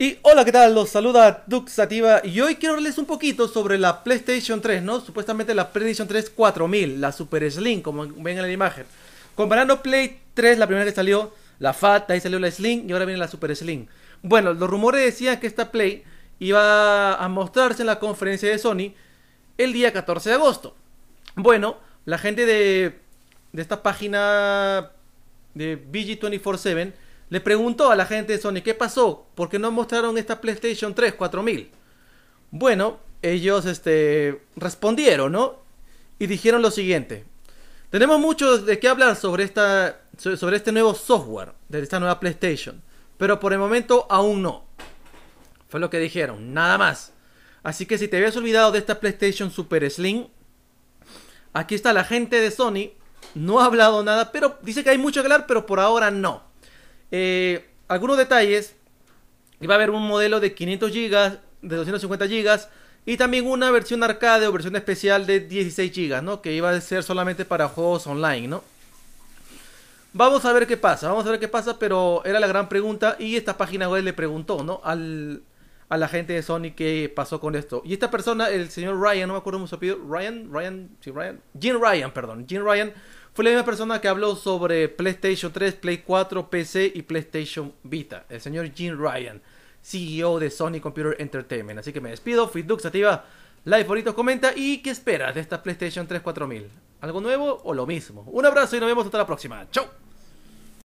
Y hola, ¿qué tal? Los saluda Duxativa y hoy quiero hablarles un poquito sobre la PlayStation 3, ¿no? Supuestamente la PlayStation 3 4000, la Super Slim, como ven en la imagen. Comparando Play 3, la primera que salió, la Fat, ahí salió la Slim y ahora viene la Super Slim. Bueno, los rumores decían que esta Play iba a mostrarse en la conferencia de Sony el día 14 de agosto. Bueno, la gente de, de esta página de BG247 le preguntó a la gente de Sony, ¿qué pasó? ¿Por qué no mostraron esta PlayStation 3 4000? Bueno, ellos este, respondieron, ¿no? Y dijeron lo siguiente. Tenemos mucho de qué hablar sobre, esta, sobre este nuevo software, de esta nueva PlayStation. Pero por el momento aún no. Fue lo que dijeron, nada más. Así que si te habías olvidado de esta PlayStation Super Slim, aquí está la gente de Sony. No ha hablado nada, pero dice que hay mucho que hablar, pero por ahora no. Eh, algunos detalles, iba a haber un modelo de 500 GB, de 250 GB y también una versión arcade o versión especial de 16 GB, ¿no? Que iba a ser solamente para juegos online, ¿no? Vamos a ver qué pasa, vamos a ver qué pasa, pero era la gran pregunta y esta página web le preguntó, ¿no? Al, a la gente de Sony qué pasó con esto. Y esta persona, el señor Ryan, no me acuerdo cómo se apellido, Ryan, Ryan, sí, Ryan, Jim Ryan, perdón, Jim Ryan fue la misma persona que habló sobre PlayStation 3, Play 4, PC y PlayStation Vita, el señor Jim Ryan, CEO de Sony Computer Entertainment. Así que me despido, Feedux activa like, bonito, comenta y qué esperas de esta PlayStation 3 4000. ¿Algo nuevo o lo mismo? Un abrazo y nos vemos hasta la próxima. ¡Chau!